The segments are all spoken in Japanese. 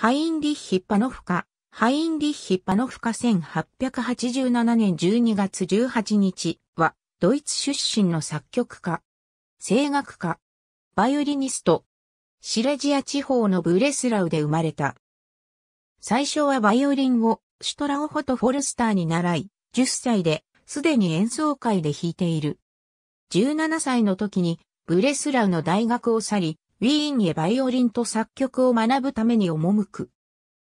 ハインリッヒ・パノフカ、ハインリッヒ・パノフカ1887年12月18日は、ドイツ出身の作曲家、声楽家、バイオリニスト、シレジア地方のブレスラウで生まれた。最初はバイオリンをシュトラオホト・フォルスターに習い、10歳で、すでに演奏会で弾いている。17歳の時に、ブレスラウの大学を去り、ウィーンへバイオリンと作曲を学ぶために赴く。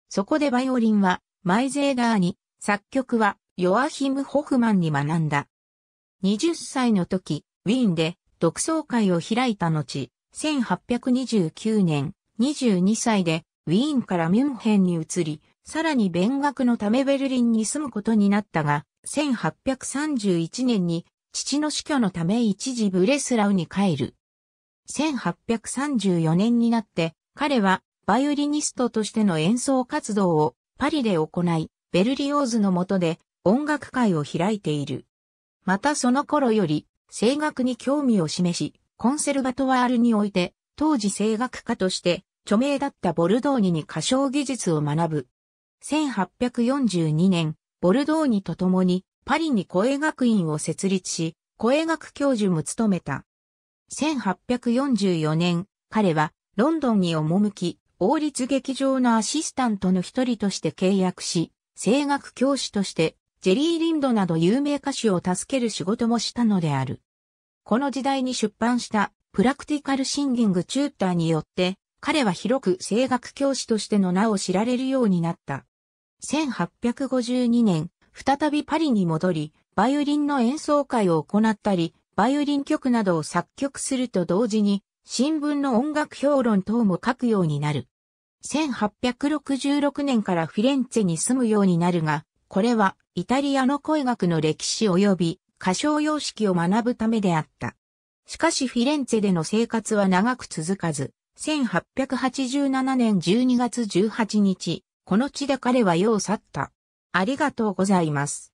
そこでバイオリンはマイゼーガーに、作曲はヨアヒム・ホフマンに学んだ。20歳の時、ウィーンで独奏会を開いた後、1829年、22歳でウィーンからミュンヘンに移り、さらに勉学のためベルリンに住むことになったが、1831年に父の死去のため一時ブレスラウに帰る。1834年になって、彼はバイオリニストとしての演奏活動をパリで行い、ベルリオーズの下で音楽会を開いている。またその頃より、声楽に興味を示し、コンセルバトワールにおいて、当時声楽家として著名だったボルドーニに歌唱技術を学ぶ。1842年、ボルドーニと共にパリに声学院を設立し、声楽教授も務めた。1844年、彼はロンドンに赴き、王立劇場のアシスタントの一人として契約し、声楽教師として、ジェリー・リンドなど有名歌手を助ける仕事もしたのである。この時代に出版したプラクティカルシンギングチューターによって、彼は広く声楽教師としての名を知られるようになった。1852年、再びパリに戻り、バイオリンの演奏会を行ったり、バイオリン曲などを作曲すると同時に、新聞の音楽評論等も書くようになる。1866年からフィレンツェに住むようになるが、これはイタリアの声楽の歴史及び歌唱様式を学ぶためであった。しかしフィレンツェでの生活は長く続かず、1887年12月18日、この地で彼は世を去った。ありがとうございます。